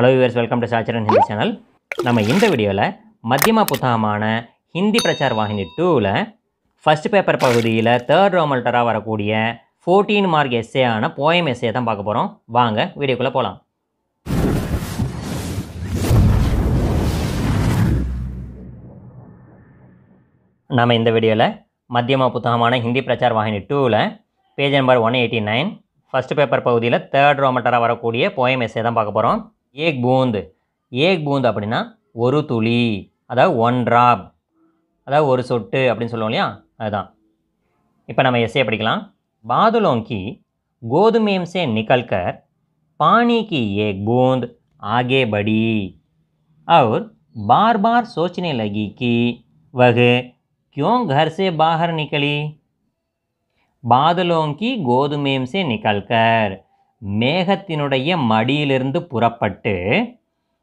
hello viewers welcome to சாச்சரன் Hindi channel நம்ம இந்த வீடியோவில் மத்தியமா புத்தகமான ஹிந்தி பிரச்சார் வாகினி டூவில் ஃபஸ்ட் பேப்பர் பகுதியில் தேர்ட் ரோமல்டராக வரக்கூடிய ஃபோர்டீன் மார்க் எஸ்ஏயான போயம் எஸ்ஏ தான் பார்க்க போகிறோம் வாங்க வீடியோக்குள்ளே போகலாம் நம்ம இந்த வீடியோவில் மத்தியமா புத்தகமான ஹிந்தி பிரச்சார் வாகினி டூவில் page number one eighty nine first paper பகுதியில் தேர்ட் ரோமட்டராக வரக்கூடிய போயம் எஸ்ஸே தான் பார்க்க போகிறோம் ஏக் பூந்து ஏக் பூந்து அப்படின்னா ஒரு துளி அதாவது ஒன் ட்ராப் அதாவது ஒரு சொட்டு அப்படின்னு சொல்லுவோம் இல்லையா அதுதான் இப்போ நம்ம எஸ்ஏ படிக்கலாம் பாதுலோங்கி கோதுமேம்சே நிகழ்கர் पानी की एक ஆகே படி அவர் और बार बार सोचने வகு कि वह क्यों घर से बाहर निकली மேகத்தினுடைய மடியிலிருந்து புறப்பட்டு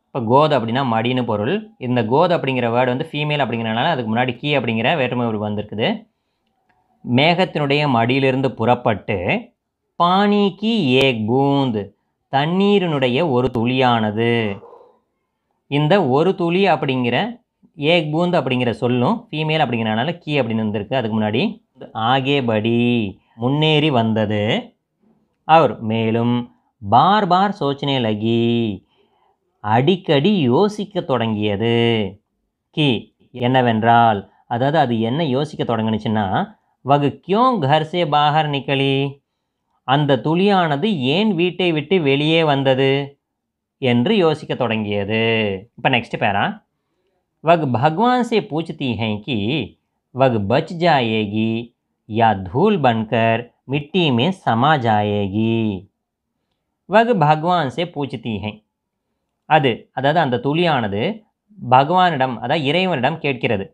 இப்போ கோது அப்படின்னா மடின்னு பொருள் இந்த கோது அப்படிங்கிற வேர்டு வந்து ஃபீமேல் அப்படிங்கிறனால அதுக்கு முன்னாடி கீ அப்படிங்கிற வேற்றுமை ஒரு வந்திருக்குது மேகத்தினுடைய மடியிலிருந்து புறப்பட்டு பாணிக்கு ஏக் பூந்து தண்ணீரினுடைய ஒரு துளியானது இந்த ஒரு துளி அப்படிங்கிற ஏக் பூந்த் அப்படிங்கிற சொல்லும் ஃபீமேல் அப்படிங்கிறனால கீ அப்படின்னு வந்திருக்கு அதுக்கு முன்னாடி ஆகேபடி முன்னேறி வந்தது அவர் மேலும் பார் பார் சோச்சனை லகி அடிக்கடி யோசிக்க தொடங்கியது கி என்னவென்றால் அதாவது அது என்ன யோசிக்க தொடங்கினுச்சுன்னா வகு கியோங் கர்சே பாகர் நிக்கலி அந்த துளியானது ஏன் வீட்டை விட்டு வெளியே வந்தது என்று யோசிக்க தொடங்கியது இப்போ நெக்ஸ்ட் பேரா வகு பகவான் சே பூச்சதி ஹை வகு பச் ஜாயேகி யா தூல் பன்கர் मिट्टी में समा जाएगी वह भगवान से पूछती हैं அது அதாவது அந்த துளியானது பகவானிடம் அதாவது இறைவனிடம் கேட்கிறது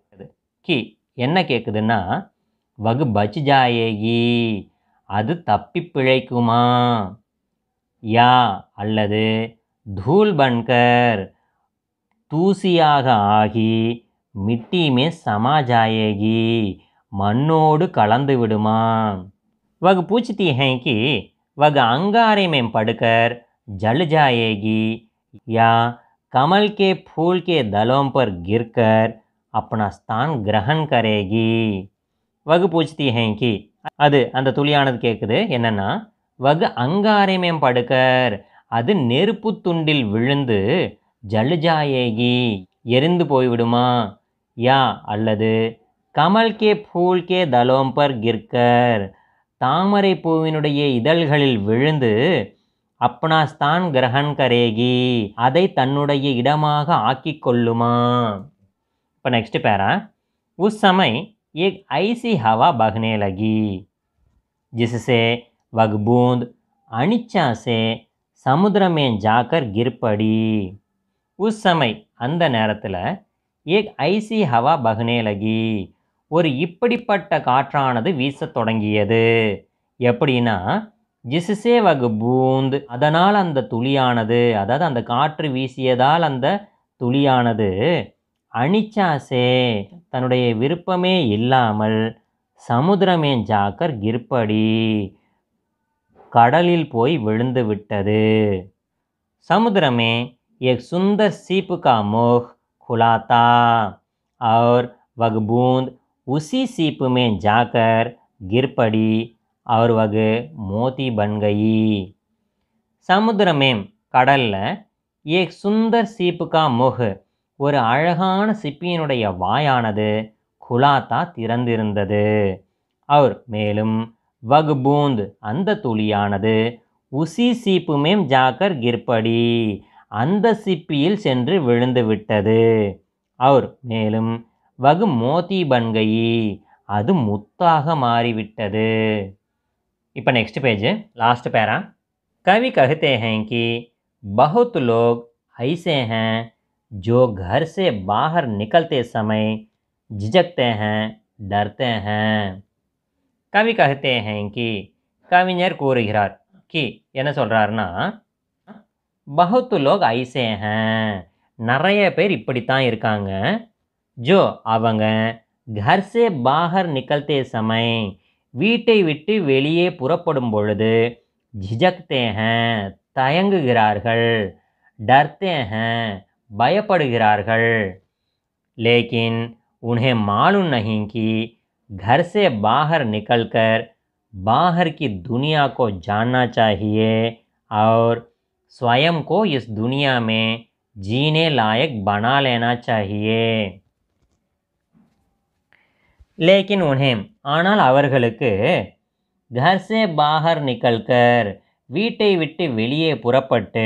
கி என்ன கேட்குதுன்னா வகு பஜ் ஜாயேகி அது தப்பி பிழைக்குமா யா அல்லது தூல் பன்கர் தூசியாக ஆகி மிட்டியுமே சமாஜாயேகி மண்ணோடு கலந்து விடுமா வகு पूछती हैं कि वह अंगारे में पड़कर जल जाएगी या कमल के फूल के दलों पर गिरकर अपना स्थान ग्रहण करेगी वह पूछती हैं कि அது அந்த துளியானது கேட்குது என்னென்னா வகு மேம் படுக்கர் அது நெருப்பு துண்டில் விழுந்து ஜலுஜாயேகி எரிந்து போய்விடுமா யா அல்லது கமல் கே பூல் கே தலோம்பர் கிர்கர் தாமரை பூவினுடைய இதழ்களில் விழுந்து அப்னாஸ்தான் கிரகன் கரேகி அதை தன்னுடைய இடமாக ஆக்கி கொள்ளுமா இப்போ நெக்ஸ்ட் பேரா உஸ் சமை எக் ஐசி ஹவா बहने लगी जिससे அனிச்சாசே சமுத்திரமே अनिच्छा கிர்படி உஸ் சமை அந்த நேரத்தில் எக் ஐசி ஹவா बहने லகி ஒரு இப்படிப்பட்ட காற்றானது வீசத் தொடங்கியது எப்படின்னா ஜிசிசே வகு பூந்து அதனால் அந்த துளியானது அதாவது அந்த காற்று வீசியதால் அந்த துளியானது அணிச்சாசே தன்னுடைய விருப்பமே இல்லாமல் சமுதிரமே ஜாக்கர் கிருப்படி கடலில் போய் விழுந்து விட்டது சமுதிரமே எக் சுந்தர் சீப்பு का குலாத்தா அவர் வகு பூந்த் உசி सीप में जाकर गिर पड़ी और वह मोती बन गई समुद्र கடலில் ஏக் சுந்தர் சீப்புக்கா முகு ஒரு அழகான சிப்பியினுடைய வாயானது குலாத்தா திறந்திருந்தது அவர் மேலும் வகு வகுபூந்த் அந்த துளியானது உசி சீப்புமேம் ஜாக்கர் கிர்படி அந்த சிப்பியில் சென்று விழுந்து விட்டது அவர் மேலும் வகு மோதி பன்கையி அது முத்தாக மாறிவிட்டது இப்போ நெக்ஸ்ட் பேஜ் लास्ट पैरा कवि कहते हैं कि बहुत लोग ऐसे हैं जो घर से बाहर निकलते समय झिझकते हैं डरते हैं கவி कहते हैं कि கவிஞர் கூறுகிறார் கி என்ன சொல்கிறாருன்னா பகுத்து லோக் ஐசே ஹேன் நிறைய பேர் இப்படித்தான் இருக்காங்க जो அவங்க घर से बाहर निकलते समय वीटे விட்டு वे झिझकते हैं தயங்குகிறார்கள் डरते हैं பயப்படுகிறார்கள் लेकिन उन्हें मालूम नहीं कि घर से बाहर निकलकर बाहर की दुनिया को जानना चाहिए और स्वयं को इस दुनिया में जीने लायक बना लेना चाहिए லேக்கின் உன்ஹேம் ஆனால் அவர்களுக்கு கர்சே பாகர் நிக்கல்கர் வீட்டை விட்டு வெளியே புறப்பட்டு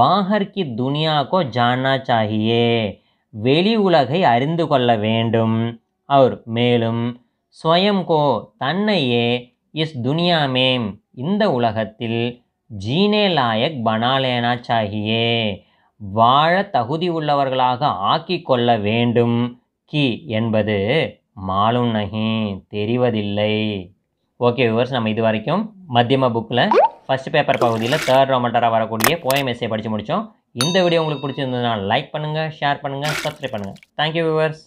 பாகர் கி துனியாக்கோ ஜானா சாகியே வெளி உலகை அறிந்து கொள்ள வேண்டும் அவர் மேலும் ஸ்வயம்கோ தன்னையே இஸ் துனியாமேம் இந்த உலகத்தில் ஜீனே லாயக் பனாலேனா சாகியே வாழ தகுதி உள்ளவர்களாக ஆக்கிக்கொள்ள வேண்டும் கி என்பது மாலும் நகி தெரிவதில்லை ஓகே விவர்ஸ் நம்ம இது வரைக்கும் மத்தியம புக்கில் ஃபஸ்ட் பேப்பர் பகுதியில் தேர்ட் ராமல்டராக வரக்கூடிய போயம் எஸ்ஸை படித்து முடித்தோம் இந்த வீடியோ உங்களுக்கு பிடிச்சிருந்ததுனால் லைக் பண்ணுங்கள் ஷேர் பண்ணுங்கள் சப்ஸ்கிரைப் பண்ணுங்கள் தேங்க்யூ விவர்ஸ்